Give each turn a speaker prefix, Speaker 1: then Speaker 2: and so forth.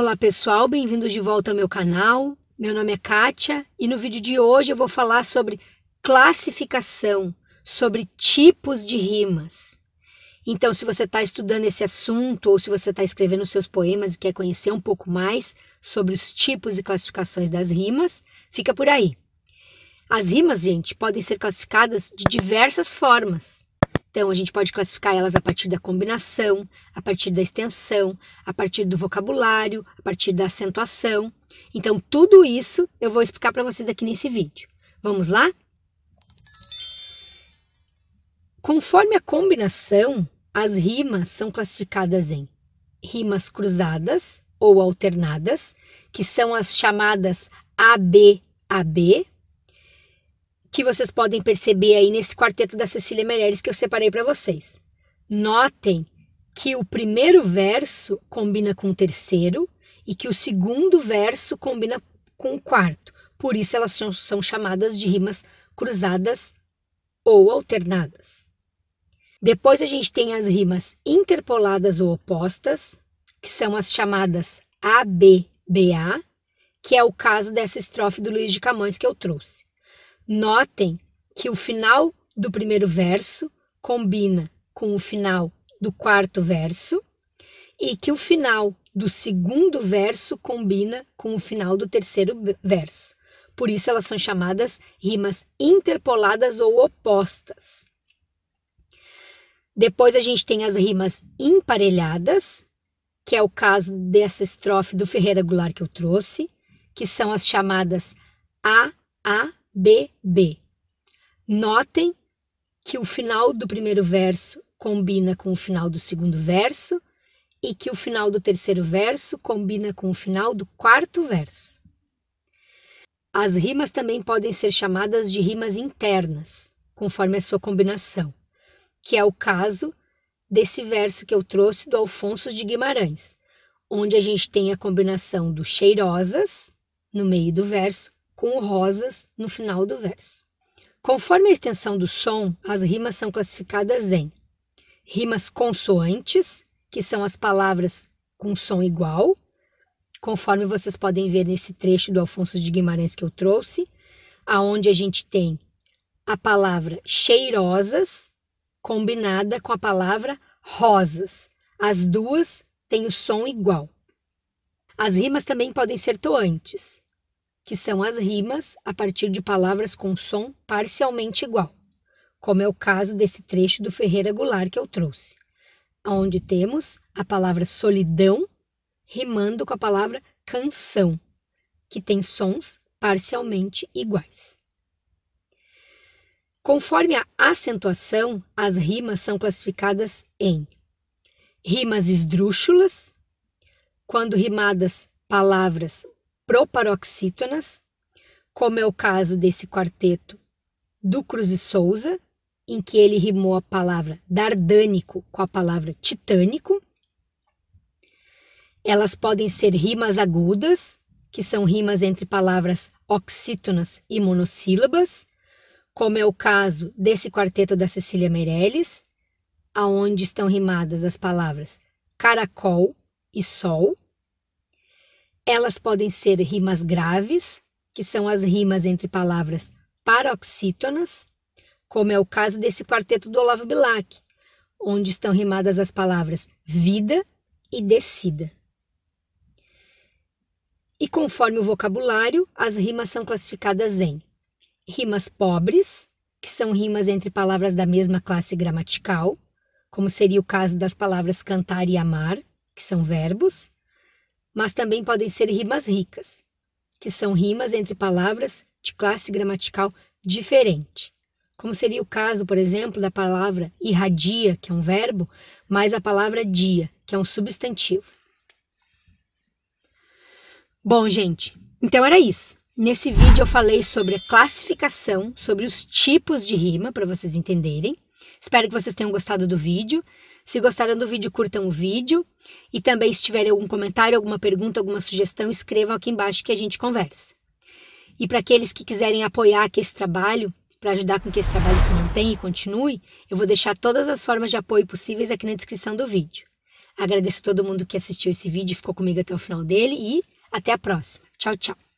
Speaker 1: Olá pessoal, bem-vindos de volta ao meu canal. Meu nome é Kátia e no vídeo de hoje eu vou falar sobre classificação, sobre tipos de rimas. Então, se você está estudando esse assunto ou se você está escrevendo seus poemas e quer conhecer um pouco mais sobre os tipos e classificações das rimas, fica por aí. As rimas, gente, podem ser classificadas de diversas formas. Então, a gente pode classificar elas a partir da combinação, a partir da extensão, a partir do vocabulário, a partir da acentuação. Então, tudo isso eu vou explicar para vocês aqui nesse vídeo. Vamos lá? Conforme a combinação, as rimas são classificadas em rimas cruzadas ou alternadas, que são as chamadas ABAB, que vocês podem perceber aí nesse quarteto da Cecília Meirelles que eu separei para vocês. Notem que o primeiro verso combina com o terceiro e que o segundo verso combina com o quarto. Por isso elas são chamadas de rimas cruzadas ou alternadas. Depois a gente tem as rimas interpoladas ou opostas, que são as chamadas ABBA, que é o caso dessa estrofe do Luiz de Camões que eu trouxe. Notem que o final do primeiro verso combina com o final do quarto verso e que o final do segundo verso combina com o final do terceiro verso. Por isso elas são chamadas rimas interpoladas ou opostas. Depois a gente tem as rimas emparelhadas, que é o caso dessa estrofe do Ferreira Goulart que eu trouxe, que são as chamadas a a BB. Notem que o final do primeiro verso combina com o final do segundo verso e que o final do terceiro verso combina com o final do quarto verso. As rimas também podem ser chamadas de rimas internas, conforme a sua combinação, que é o caso desse verso que eu trouxe do Alfonso de Guimarães, onde a gente tem a combinação do cheirosas no meio do verso com rosas no final do verso. Conforme a extensão do som, as rimas são classificadas em rimas consoantes, que são as palavras com som igual, conforme vocês podem ver nesse trecho do Alfonso de Guimarães que eu trouxe, aonde a gente tem a palavra cheirosas combinada com a palavra rosas. As duas têm o som igual. As rimas também podem ser toantes, que são as rimas a partir de palavras com som parcialmente igual, como é o caso desse trecho do Ferreira Goulart que eu trouxe, onde temos a palavra solidão rimando com a palavra canção, que tem sons parcialmente iguais. Conforme a acentuação, as rimas são classificadas em rimas esdrúxulas, quando rimadas palavras proparoxítonas, como é o caso desse quarteto do Cruz e Souza, em que ele rimou a palavra dardânico com a palavra titânico. Elas podem ser rimas agudas, que são rimas entre palavras oxítonas e monossílabas, como é o caso desse quarteto da Cecília Meirelles, aonde estão rimadas as palavras caracol e sol. Elas podem ser rimas graves, que são as rimas entre palavras paroxítonas, como é o caso desse quarteto do Olavo Bilac, onde estão rimadas as palavras vida e descida. E conforme o vocabulário, as rimas são classificadas em rimas pobres, que são rimas entre palavras da mesma classe gramatical, como seria o caso das palavras cantar e amar, que são verbos, mas também podem ser rimas ricas, que são rimas entre palavras de classe gramatical diferente. Como seria o caso, por exemplo, da palavra irradia, que é um verbo, mais a palavra dia, que é um substantivo. Bom, gente, então era isso. Nesse vídeo eu falei sobre a classificação, sobre os tipos de rima, para vocês entenderem. Espero que vocês tenham gostado do vídeo. Se gostaram do vídeo, curtam o vídeo. E também, se tiverem algum comentário, alguma pergunta, alguma sugestão, escrevam aqui embaixo que a gente conversa. E para aqueles que quiserem apoiar aqui esse trabalho, para ajudar com que esse trabalho se mantenha e continue, eu vou deixar todas as formas de apoio possíveis aqui na descrição do vídeo. Agradeço a todo mundo que assistiu esse vídeo e ficou comigo até o final dele e até a próxima. Tchau, tchau.